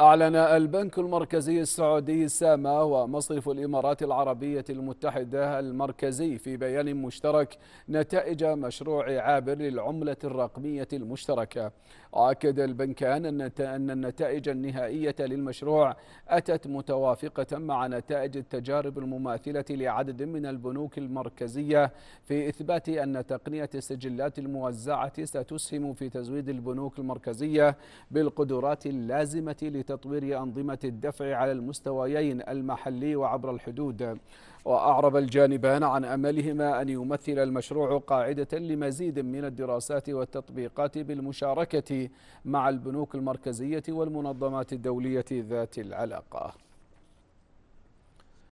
أعلن البنك المركزي السعودي ساما ومصرف الإمارات العربية المتحدة المركزي في بيان مشترك نتائج مشروع عابر للعملة الرقمية المشتركة وأكد البنكان أن النتائج النهائية للمشروع أتت متوافقة مع نتائج التجارب المماثلة لعدد من البنوك المركزية في إثبات أن تقنية السجلات الموزعة ستسهم في تزويد البنوك المركزية بالقدرات اللازمة تطوير أنظمة الدفع على المستويين المحلي وعبر الحدود وأعرب الجانبان عن أملهما أن يمثل المشروع قاعدة لمزيد من الدراسات والتطبيقات بالمشاركة مع البنوك المركزية والمنظمات الدولية ذات العلاقة